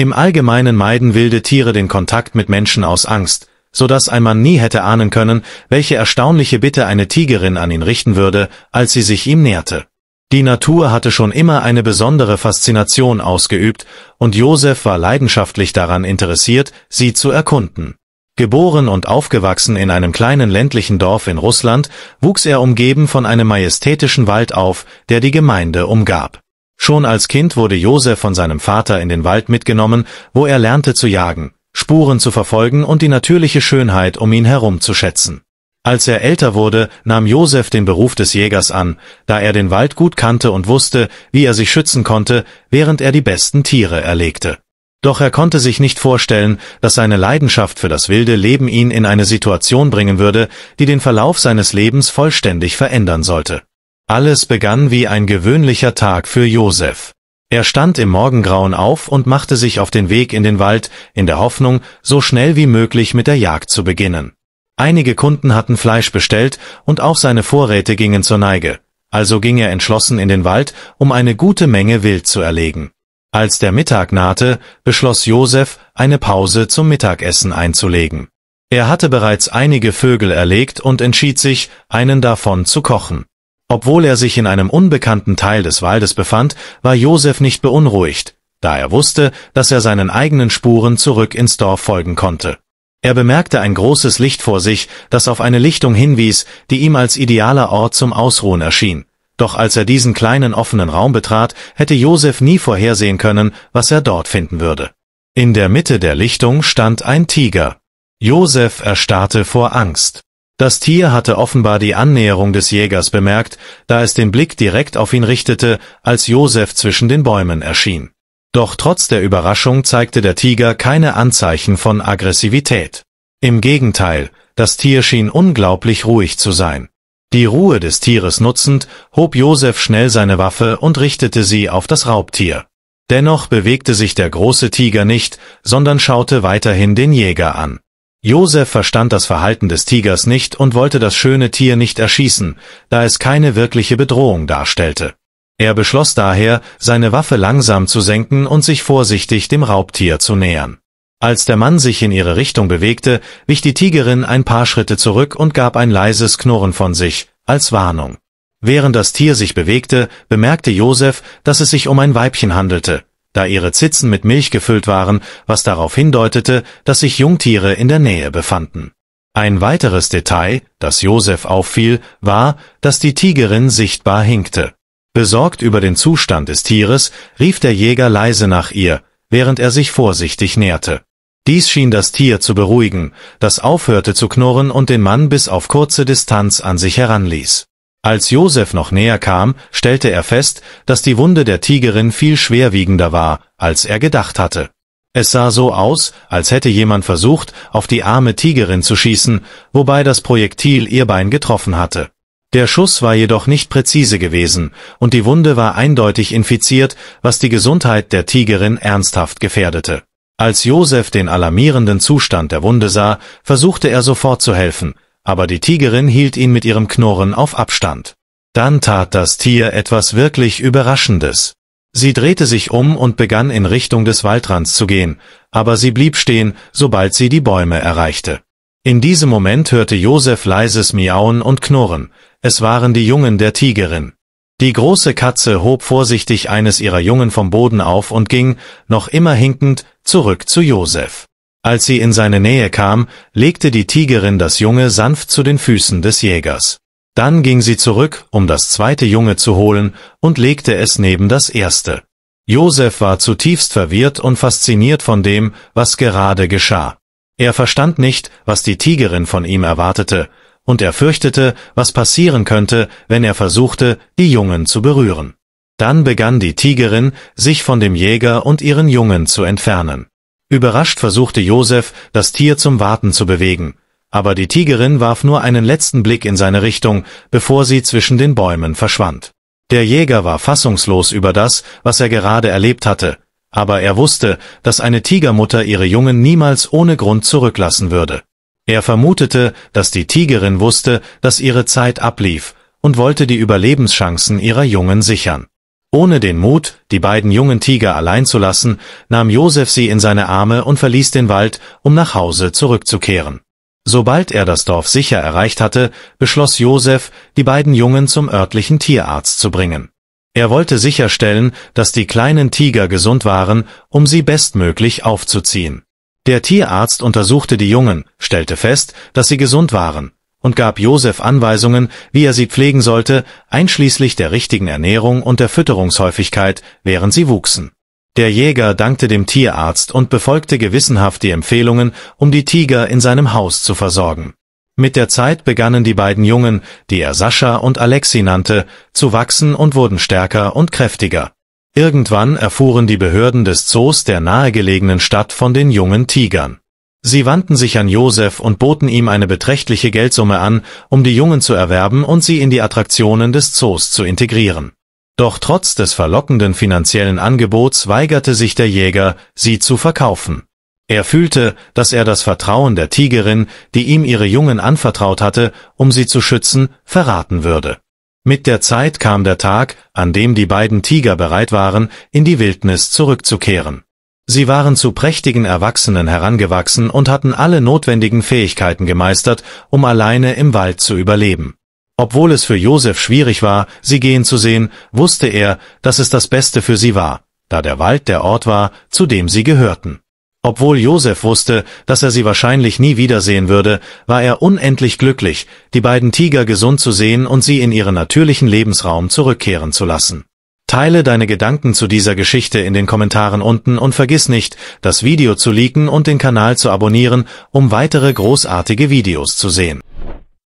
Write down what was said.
Im Allgemeinen meiden wilde Tiere den Kontakt mit Menschen aus Angst, so dass ein Mann nie hätte ahnen können, welche erstaunliche Bitte eine Tigerin an ihn richten würde, als sie sich ihm näherte. Die Natur hatte schon immer eine besondere Faszination ausgeübt, und Josef war leidenschaftlich daran interessiert, sie zu erkunden. Geboren und aufgewachsen in einem kleinen ländlichen Dorf in Russland, wuchs er umgeben von einem majestätischen Wald auf, der die Gemeinde umgab. Schon als Kind wurde Josef von seinem Vater in den Wald mitgenommen, wo er lernte zu jagen, Spuren zu verfolgen und die natürliche Schönheit um ihn herum zu schätzen. Als er älter wurde, nahm Josef den Beruf des Jägers an, da er den Wald gut kannte und wusste, wie er sich schützen konnte, während er die besten Tiere erlegte. Doch er konnte sich nicht vorstellen, dass seine Leidenschaft für das wilde Leben ihn in eine Situation bringen würde, die den Verlauf seines Lebens vollständig verändern sollte. Alles begann wie ein gewöhnlicher Tag für Josef. Er stand im Morgengrauen auf und machte sich auf den Weg in den Wald, in der Hoffnung, so schnell wie möglich mit der Jagd zu beginnen. Einige Kunden hatten Fleisch bestellt und auch seine Vorräte gingen zur Neige, also ging er entschlossen in den Wald, um eine gute Menge Wild zu erlegen. Als der Mittag nahte, beschloss Josef, eine Pause zum Mittagessen einzulegen. Er hatte bereits einige Vögel erlegt und entschied sich, einen davon zu kochen. Obwohl er sich in einem unbekannten Teil des Waldes befand, war Josef nicht beunruhigt, da er wusste, dass er seinen eigenen Spuren zurück ins Dorf folgen konnte. Er bemerkte ein großes Licht vor sich, das auf eine Lichtung hinwies, die ihm als idealer Ort zum Ausruhen erschien. Doch als er diesen kleinen offenen Raum betrat, hätte Josef nie vorhersehen können, was er dort finden würde. In der Mitte der Lichtung stand ein Tiger. Josef erstarrte vor Angst. Das Tier hatte offenbar die Annäherung des Jägers bemerkt, da es den Blick direkt auf ihn richtete, als Josef zwischen den Bäumen erschien. Doch trotz der Überraschung zeigte der Tiger keine Anzeichen von Aggressivität. Im Gegenteil, das Tier schien unglaublich ruhig zu sein. Die Ruhe des Tieres nutzend, hob Josef schnell seine Waffe und richtete sie auf das Raubtier. Dennoch bewegte sich der große Tiger nicht, sondern schaute weiterhin den Jäger an. Josef verstand das Verhalten des Tigers nicht und wollte das schöne Tier nicht erschießen, da es keine wirkliche Bedrohung darstellte. Er beschloss daher, seine Waffe langsam zu senken und sich vorsichtig dem Raubtier zu nähern. Als der Mann sich in ihre Richtung bewegte, wich die Tigerin ein paar Schritte zurück und gab ein leises Knurren von sich, als Warnung. Während das Tier sich bewegte, bemerkte Josef, dass es sich um ein Weibchen handelte da ihre Zitzen mit Milch gefüllt waren, was darauf hindeutete, dass sich Jungtiere in der Nähe befanden. Ein weiteres Detail, das Josef auffiel, war, dass die Tigerin sichtbar hinkte. Besorgt über den Zustand des Tieres, rief der Jäger leise nach ihr, während er sich vorsichtig näherte. Dies schien das Tier zu beruhigen, das aufhörte zu knurren und den Mann bis auf kurze Distanz an sich heranließ. Als Josef noch näher kam, stellte er fest, dass die Wunde der Tigerin viel schwerwiegender war, als er gedacht hatte. Es sah so aus, als hätte jemand versucht, auf die arme Tigerin zu schießen, wobei das Projektil ihr Bein getroffen hatte. Der Schuss war jedoch nicht präzise gewesen, und die Wunde war eindeutig infiziert, was die Gesundheit der Tigerin ernsthaft gefährdete. Als Josef den alarmierenden Zustand der Wunde sah, versuchte er sofort zu helfen, aber die Tigerin hielt ihn mit ihrem Knurren auf Abstand. Dann tat das Tier etwas wirklich Überraschendes. Sie drehte sich um und begann in Richtung des Waldrands zu gehen, aber sie blieb stehen, sobald sie die Bäume erreichte. In diesem Moment hörte Josef leises Miauen und Knurren, es waren die Jungen der Tigerin. Die große Katze hob vorsichtig eines ihrer Jungen vom Boden auf und ging, noch immer hinkend, zurück zu Josef. Als sie in seine Nähe kam, legte die Tigerin das Junge sanft zu den Füßen des Jägers. Dann ging sie zurück, um das zweite Junge zu holen, und legte es neben das erste. Josef war zutiefst verwirrt und fasziniert von dem, was gerade geschah. Er verstand nicht, was die Tigerin von ihm erwartete, und er fürchtete, was passieren könnte, wenn er versuchte, die Jungen zu berühren. Dann begann die Tigerin, sich von dem Jäger und ihren Jungen zu entfernen. Überrascht versuchte Josef, das Tier zum Warten zu bewegen, aber die Tigerin warf nur einen letzten Blick in seine Richtung, bevor sie zwischen den Bäumen verschwand. Der Jäger war fassungslos über das, was er gerade erlebt hatte, aber er wusste, dass eine Tigermutter ihre Jungen niemals ohne Grund zurücklassen würde. Er vermutete, dass die Tigerin wusste, dass ihre Zeit ablief und wollte die Überlebenschancen ihrer Jungen sichern. Ohne den Mut, die beiden jungen Tiger allein zu lassen, nahm Josef sie in seine Arme und verließ den Wald, um nach Hause zurückzukehren. Sobald er das Dorf sicher erreicht hatte, beschloss Josef, die beiden Jungen zum örtlichen Tierarzt zu bringen. Er wollte sicherstellen, dass die kleinen Tiger gesund waren, um sie bestmöglich aufzuziehen. Der Tierarzt untersuchte die Jungen, stellte fest, dass sie gesund waren, und gab Josef Anweisungen, wie er sie pflegen sollte, einschließlich der richtigen Ernährung und der Fütterungshäufigkeit, während sie wuchsen. Der Jäger dankte dem Tierarzt und befolgte gewissenhaft die Empfehlungen, um die Tiger in seinem Haus zu versorgen. Mit der Zeit begannen die beiden Jungen, die er Sascha und Alexi nannte, zu wachsen und wurden stärker und kräftiger. Irgendwann erfuhren die Behörden des Zoos der nahegelegenen Stadt von den jungen Tigern. Sie wandten sich an Josef und boten ihm eine beträchtliche Geldsumme an, um die Jungen zu erwerben und sie in die Attraktionen des Zoos zu integrieren. Doch trotz des verlockenden finanziellen Angebots weigerte sich der Jäger, sie zu verkaufen. Er fühlte, dass er das Vertrauen der Tigerin, die ihm ihre Jungen anvertraut hatte, um sie zu schützen, verraten würde. Mit der Zeit kam der Tag, an dem die beiden Tiger bereit waren, in die Wildnis zurückzukehren. Sie waren zu prächtigen Erwachsenen herangewachsen und hatten alle notwendigen Fähigkeiten gemeistert, um alleine im Wald zu überleben. Obwohl es für Josef schwierig war, sie gehen zu sehen, wusste er, dass es das Beste für sie war, da der Wald der Ort war, zu dem sie gehörten. Obwohl Josef wusste, dass er sie wahrscheinlich nie wiedersehen würde, war er unendlich glücklich, die beiden Tiger gesund zu sehen und sie in ihren natürlichen Lebensraum zurückkehren zu lassen. Teile deine Gedanken zu dieser Geschichte in den Kommentaren unten und vergiss nicht, das Video zu liken und den Kanal zu abonnieren, um weitere großartige Videos zu sehen